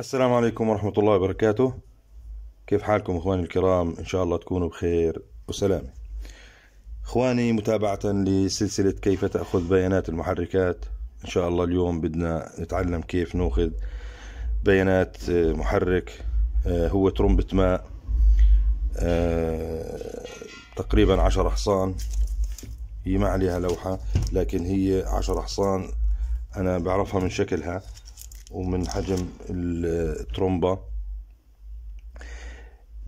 السلام عليكم ورحمة الله وبركاته كيف حالكم إخواني الكرام إن شاء الله تكونوا بخير وسلامة إخواني متابعة لسلسلة كيف تأخذ بيانات المحركات إن شاء الله اليوم بدنا نتعلم كيف نأخذ بيانات آه، محرك آه، هو ترمبة ماء آه، تقريبا عشر حصان هي ما عليها لوحة لكن هي عشر حصان أنا بعرفها من شكلها ومن حجم الترومبا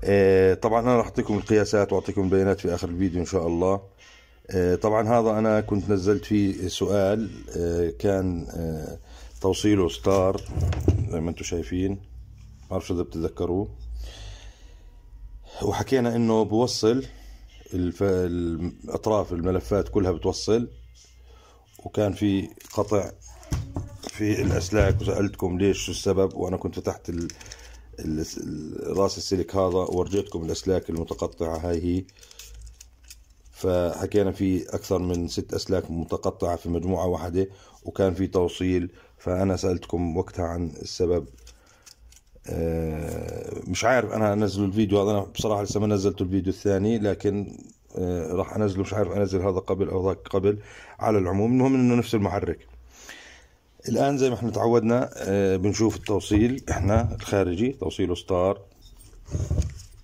آه، طبعا انا راح اعطيكم القياسات واعطيكم البيانات في اخر الفيديو ان شاء الله آه، طبعا هذا انا كنت نزلت فيه سؤال آه، كان توصيله ستار زي ما انتم شايفين ما بعرف اذا بتتذكروه وحكينا انه بوصل الاطراف الملفات كلها بتوصل وكان في قطع في الأسلاك وسألتكم ليش شو السبب وأنا كنت فتحت ال... ال... راس السلك هذا وورجيتكم الأسلاك المتقطعة هاي هي فحكينا في أكثر من ست أسلاك متقطعة في مجموعة واحدة وكان في توصيل فأنا سألتكم وقتها عن السبب آه، مش عارف أنا أنزل الفيديو هذا أنا بصراحة لسه ما نزلت الفيديو الثاني لكن آه، راح أنزله مش عارف أنزل هذا قبل أو ذاك قبل على العموم المهم أنه نفس المحرك الان زي ما احنا تعودنا آه، بنشوف التوصيل احنا الخارجي توصيل ستار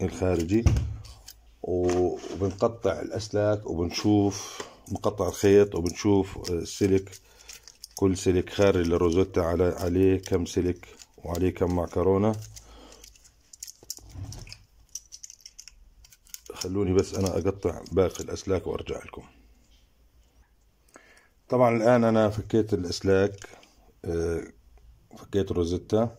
الخارجي وبنقطع الاسلاك وبنشوف مقطع الخيط وبنشوف السلك آه، كل سلك خارج للروزوتا على عليه كم سلك وعليه كم معكرونه خلوني بس انا اقطع باقي الاسلاك وارجع لكم طبعا الان انا فكيت الاسلاك آه، فكيت روزيتا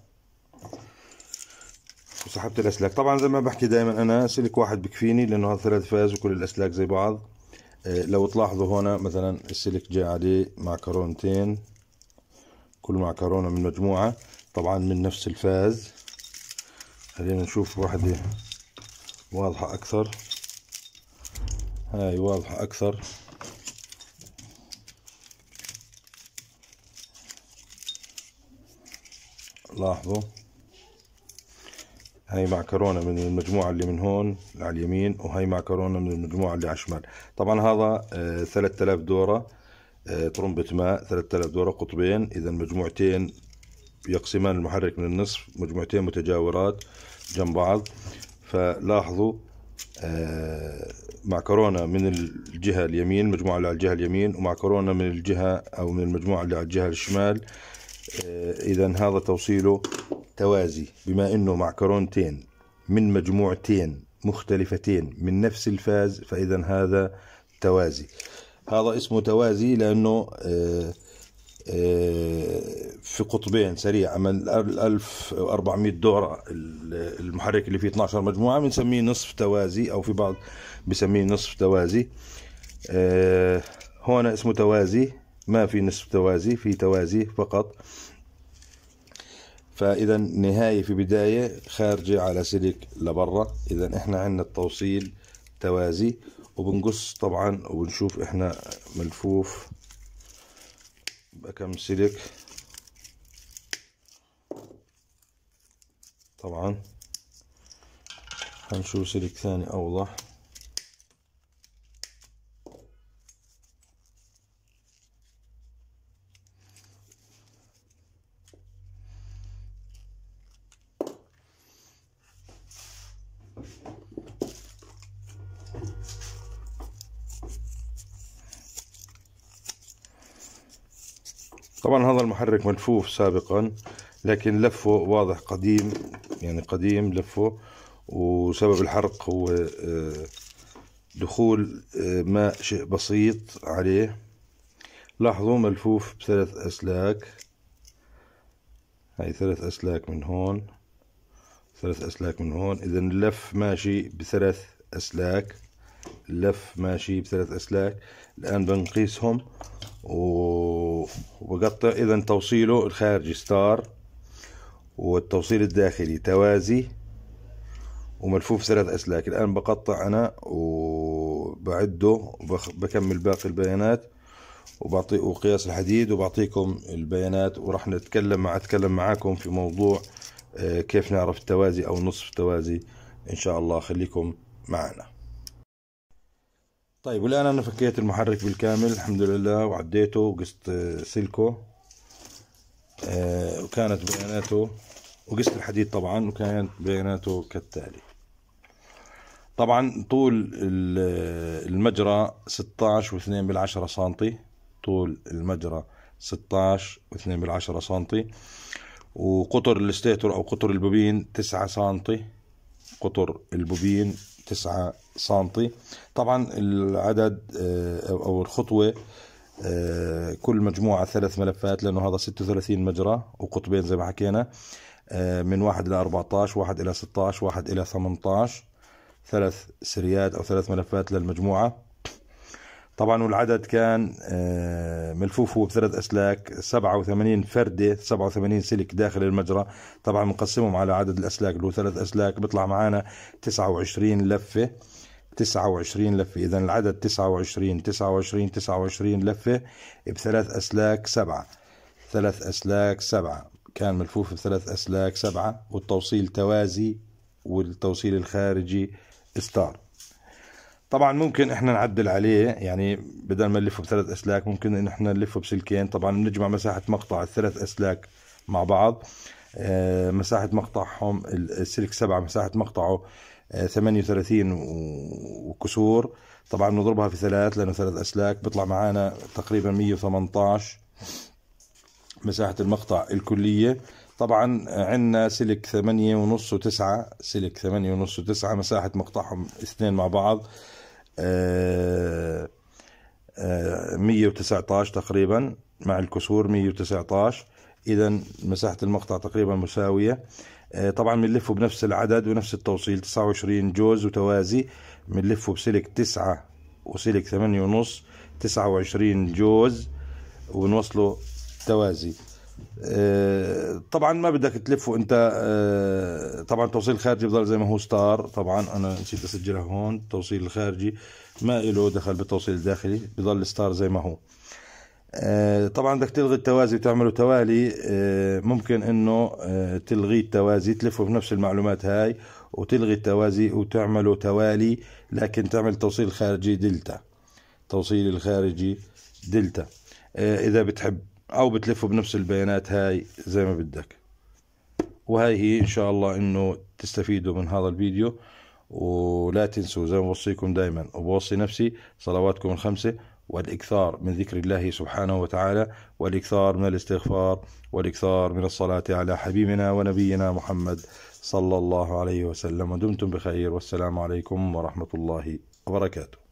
وسحبت الاسلاك طبعا زي ما بحكي دائما انا سلك واحد بكفيني لانه هذا ثلاث فاز وكل الاسلاك زي بعض آه، لو تلاحظوا هنا مثلا السلك جاء عليه معكرونتين كل معكرونة من مجموعة طبعا من نفس الفاز خلينا نشوف واحدة واضحة أكثر هاي واضحة أكثر لاحظوا هاي معكرونة من المجموعة اللي من هون على اليمين وهي معكرونة من المجموعة اللي على الشمال طبعا هذا 3000 آه، دورة طرمبة آه، ماء 3000 دورة قطبين إذا مجموعتين يقسمان المحرك من النصف مجموعتين متجاورات جنب بعض فلاحظوا آه، معكرونة من الجهة اليمين مجموعة اللي على الجهة اليمين ومعكرونة من الجهة أو من المجموعة اللي على الجهة الشمال آه، اذا هذا توصيله توازي بما انه معكرونتين من مجموعتين مختلفتين من نفس الفاز فاذا هذا توازي هذا اسمه توازي لانه آه، آه، في قطبين سريع اما ال 1400 دوره المحرك اللي فيه 12 مجموعه بنسميه نصف توازي او في بعض بسميه نصف توازي هون اسمه توازي ما في نصف توازي في توازي فقط فإذا نهاية في بداية خارجة على سلك لبرا إذا إحنا عندنا التوصيل توازي وبنقص طبعا وبنشوف إحنا ملفوف بكم سلك طبعا هنشوف سلك ثاني أوضح طبعا هذا المحرك ملفوف سابقا لكن لفه واضح قديم يعني قديم لفه وسبب الحرق هو آه، دخول آه، ماء شيء بسيط عليه لاحظوا ملفوف بثلاث أسلاك هاي ثلاث أسلاك من هون ثلاث أسلاك من هون إذا اللف ماشي بثلاث أسلاك اللف ماشي بثلاث أسلاك الآن بنقيسهم و... وقطع إذا توصيله الخارجي ستار والتوصيل الداخلي توازي وملفوف ثلاث أسلاك الآن بقطع أنا وبعده وبكمل باقي البيانات وبعطي وقياس الحديد وبعطيكم البيانات وراح نتكلم مع اتكلم معاكم في موضوع آه، كيف نعرف التوازي او نصف التوازي ان شاء الله خليكم معنا طيب والان انا فكيت المحرك بالكامل الحمد لله وعديته وقست آه، سلكه آه، وكانت بياناته وقست الحديد طبعا وكانت بياناته كالتالي طبعا طول آه، المجرى 16 و2 بالعشرة سنتي طول المجرى 16 و2 بالعشرة سنتي وقطر الستيتور او قطر البوبين 9 سنتي قطر البوبين 9 سنتي طبعا العدد آه، او الخطوه آه، كل مجموعه ثلاث ملفات لانه هذا 36 مجرى وقطبين زي ما حكينا آه، من واحد إلى 14 واحد إلى 16 واحد إلى 18 ثلاث سريات أو ثلاث ملفات للمجموعة طبعا والعدد كان ملفوف هو بثلاث أسلاك 87 فردة 87 سلك داخل المجرى طبعا بنقسمهم على عدد الأسلاك اللي هو ثلاث أسلاك بيطلع معنا 29 لفة 29 لفة إذا العدد 29 29 29 لفة بثلاث أسلاك سبعة ثلاث أسلاك سبعة كان ملفوف بثلاث أسلاك سبعة والتوصيل توازي والتوصيل الخارجي ستار طبعا ممكن احنا نعدل عليه يعني بدل ما نلفه بثلاث اسلاك ممكن ان احنا نلفه بسلكين طبعا بنجمع مساحه مقطع الثلاث اسلاك مع بعض آه، مساحه مقطعهم السلك سبعه مساحه مقطعه آه، ثمانية وثلاثين وكسور طبعا نضربها في ثلاث لانه ثلاث اسلاك بيطلع معانا تقريبا مية 118 مساحه المقطع الكليه طبعا عندنا سلك ثمانية ونص وتسعة سلك ثمانية ونص وتسعة مساحة مقطعهم اثنين مع بعض آه، مية وتسعتاش تقريبا مع الكسور مية وتسعتاش إذا مساحة المقطع تقريبا مساوية آه، طبعا بنلفه بنفس العدد ونفس التوصيل 29 جوز وتوازي بنلفه بسلك 9 وسلك ثمانية ونص 29 جوز ونوصله توازي آه، طبعا ما بدك تلفه انت آه، طبعا التوصيل الخارجي بضل زي ما هو ستار طبعا انا نسيت اسجلها هون التوصيل الخارجي ما له دخل بالتوصيل الداخلي بضل ستار زي ما هو آه، طبعا بدك تلغي التوازي وتعمله توالي آه، ممكن انه آه، تلغي التوازي تلفه بنفس المعلومات هاي وتلغي التوازي وتعمله توالي لكن تعمل توصيل خارجي دلتا توصيل الخارجي دلتا اذا بتحب او بتلفه بنفس البيانات هاي زي ما بدك وهاي هي ان شاء الله انه تستفيدوا من هذا الفيديو ولا تنسوا زي ما بوصيكم دائما وبوصي نفسي صلواتكم الخمسه والإكثار من ذكر الله سبحانه وتعالى والإكثار من الاستغفار والإكثار من الصلاة على حبيبنا ونبينا محمد صلى الله عليه وسلم ودمتم بخير والسلام عليكم ورحمة الله وبركاته